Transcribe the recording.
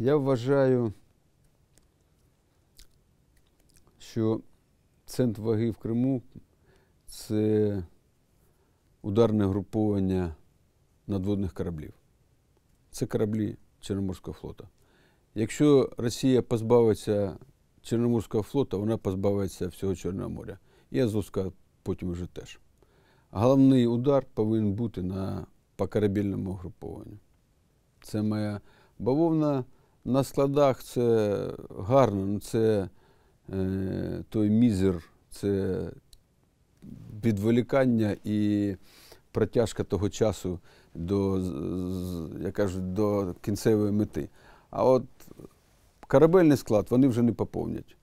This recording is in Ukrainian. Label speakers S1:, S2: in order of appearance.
S1: Я вважаю, що центр ваги в Криму це ударне груповання надводних кораблів. Це кораблі Чорноморського флоту. Якщо Росія позбавиться Чорноморського флота, вона позбавиться всього Чорного моря. І Азовська потім вже теж. Головний удар повинен бути на по корабельному групованню. Це моя бавовна. На складах це гарно, ну, це е, той мізер, це відволікання і протяжка того часу до я кажу, до кінцевої мети. А от корабельний склад вони вже не поповнять.